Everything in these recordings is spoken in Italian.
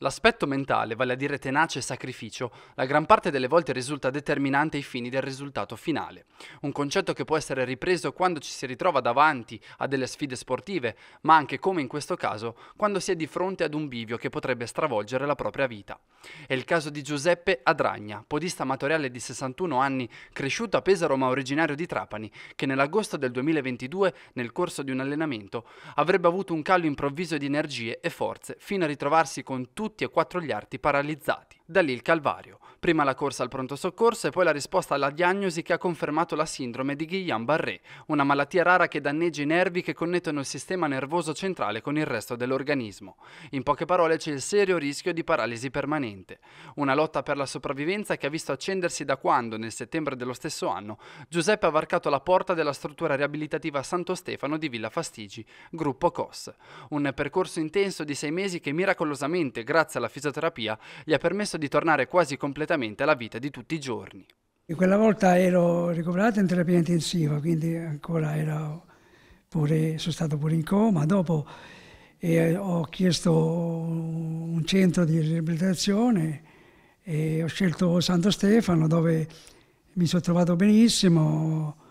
L'aspetto mentale, vale a dire tenace e sacrificio, la gran parte delle volte risulta determinante ai fini del risultato finale. Un concetto che può essere ripreso quando ci si ritrova davanti a delle sfide sportive, ma anche, come in questo caso, quando si è di fronte ad un bivio che potrebbe stravolgere la propria vita. È il caso di Giuseppe Adragna, podista amatoriale di 61 anni, cresciuto a Pesaro ma originario di Trapani, che nell'agosto del 2022, nel corso di un allenamento, avrebbe avuto un callo improvviso di energie e forze, fino a ritrovarsi con tutti tutti e quattro gli arti paralizzati. Da lì il calvario. Prima la corsa al pronto soccorso e poi la risposta alla diagnosi che ha confermato la sindrome di Guillain-Barré, una malattia rara che danneggia i nervi che connettono il sistema nervoso centrale con il resto dell'organismo. In poche parole c'è il serio rischio di paralisi permanente. Una lotta per la sopravvivenza che ha visto accendersi da quando, nel settembre dello stesso anno, Giuseppe ha varcato la porta della struttura riabilitativa Santo Stefano di Villa Fastigi, gruppo COS. Un percorso intenso di sei mesi che miracolosamente, grazie alla fisioterapia, gli ha permesso permesso di tornare quasi completamente alla vita di tutti i giorni. E quella volta ero ricoverato in terapia intensiva, quindi ancora ero pure, sono stato pure in coma. Dopo eh, ho chiesto un centro di riabilitazione e ho scelto Santo Stefano dove mi sono trovato benissimo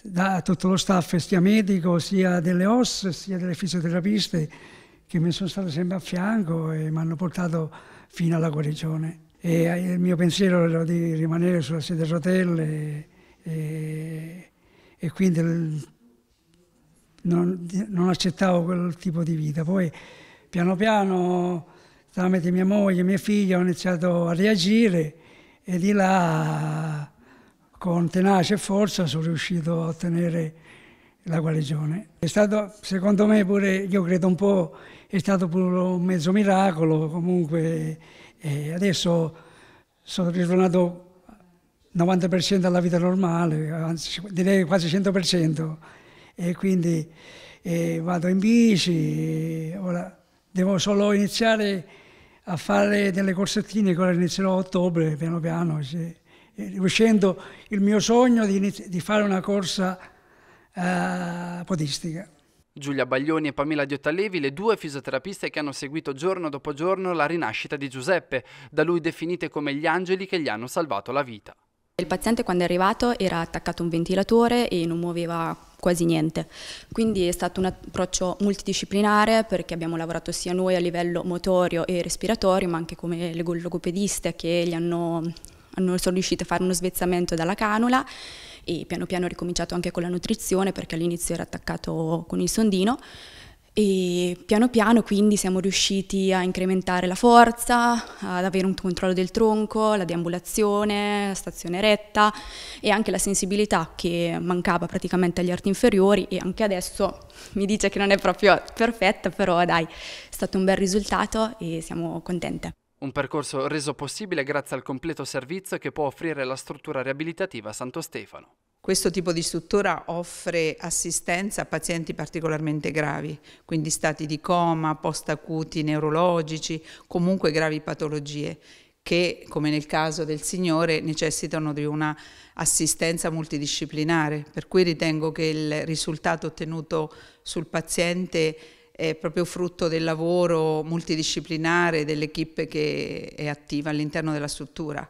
da tutto lo staff sia medico sia delle OS sia delle fisioterapiste che mi sono stato sempre a fianco e mi hanno portato fino alla guarigione. E eh, il mio pensiero era di rimanere sulla sede a rotelle e, e quindi non, non, accettavo quel tipo di vita. Poi piano piano, tramite mia moglie e mia figlia, ho iniziato a reagire e di là, con tenacia e forza, sono riuscito a ottenere la guarigione. È stato, secondo me, pure, io credo un po', è stato pure un mezzo miracolo, comunque eh, adesso sono ritornato 90% alla vita normale, anzi direi quasi 100%, e quindi eh, vado in bici, eh, ora devo solo iniziare a fare delle corsettine che ora inizierò a ottobre, piano piano, sì. riuscendo il mio sogno di, inizi- di fare una corsa eh, podistica. Giulia Baglioni e Pamela Diottalevi, le due fisioterapiste che hanno seguito giorno dopo giorno la rinascita di Giuseppe, da lui definite come gli angeli che gli hanno salvato la vita. Il paziente quando è arrivato era attaccato a un ventilatore e non muoveva quasi niente, quindi è stato un approccio multidisciplinare perché abbiamo lavorato sia noi a livello motorio e respiratorio, ma anche come le logopediste che gli hanno, hanno sono riuscite a fare uno svezzamento dalla canula e piano piano ho ricominciato anche con la nutrizione perché all'inizio era attaccato con il sondino e piano piano quindi siamo riusciti a incrementare la forza, ad avere un controllo del tronco, la deambulazione, la stazione retta e anche la sensibilità che mancava praticamente agli arti inferiori e anche adesso mi dice che non è proprio perfetta, però dai, è stato un bel risultato e siamo contente. Un percorso reso possibile grazie al completo servizio che può offrire la struttura riabilitativa Santo Stefano. Questo tipo di struttura offre assistenza a pazienti particolarmente gravi, quindi stati di coma, post-acuti neurologici, comunque gravi patologie che, come nel caso del Signore, necessitano di una assistenza multidisciplinare. Per cui ritengo che il risultato ottenuto sul paziente è proprio frutto del lavoro multidisciplinare dell'equipe che è attiva all'interno della struttura.